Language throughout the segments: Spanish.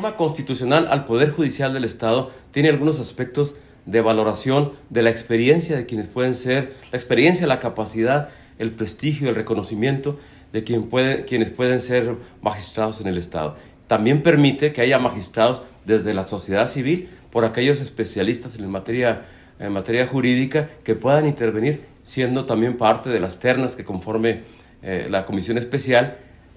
reforma constitucional al Poder Judicial del Estado tiene algunos aspectos de valoración de la experiencia de quienes pueden ser, la experiencia, la capacidad, el prestigio, el reconocimiento de quien quienes pueden ser magistrados en el Estado. También permite que haya magistrados desde la sociedad civil por aquellos especialistas en materia, en materia jurídica que puedan intervenir siendo también parte de las ternas que conforme eh, la comisión especial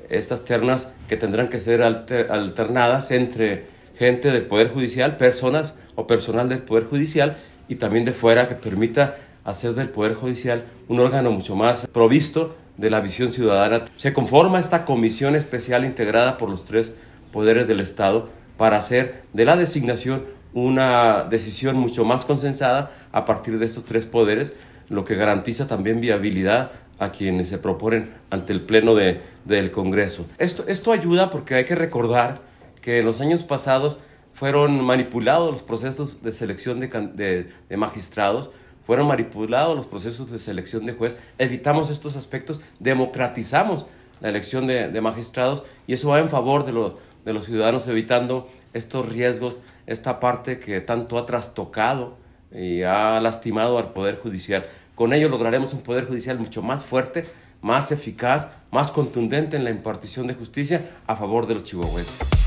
estas ternas que tendrán que ser alternadas entre gente del Poder Judicial, personas o personal del Poder Judicial y también de fuera que permita hacer del Poder Judicial un órgano mucho más provisto de la visión ciudadana. Se conforma esta comisión especial integrada por los tres poderes del Estado para hacer de la designación una decisión mucho más consensada a partir de estos tres poderes lo que garantiza también viabilidad a quienes se proponen ante el Pleno del Congreso. Esto, esto ayuda porque hay que recordar que en los años pasados fueron manipulados los procesos de selección de, magistrados, fueron manipulados los procesos de selección de juez, evitamos estos aspectos, democratizamos la elección de, magistrados y eso va en favor de, de los ciudadanos evitando estos riesgos, esta parte que tanto ha trastocado y ha lastimado al Poder Judicial. Con ello lograremos un Poder Judicial mucho más fuerte, más eficaz, más contundente en la impartición de justicia a favor de los chihuahuenses.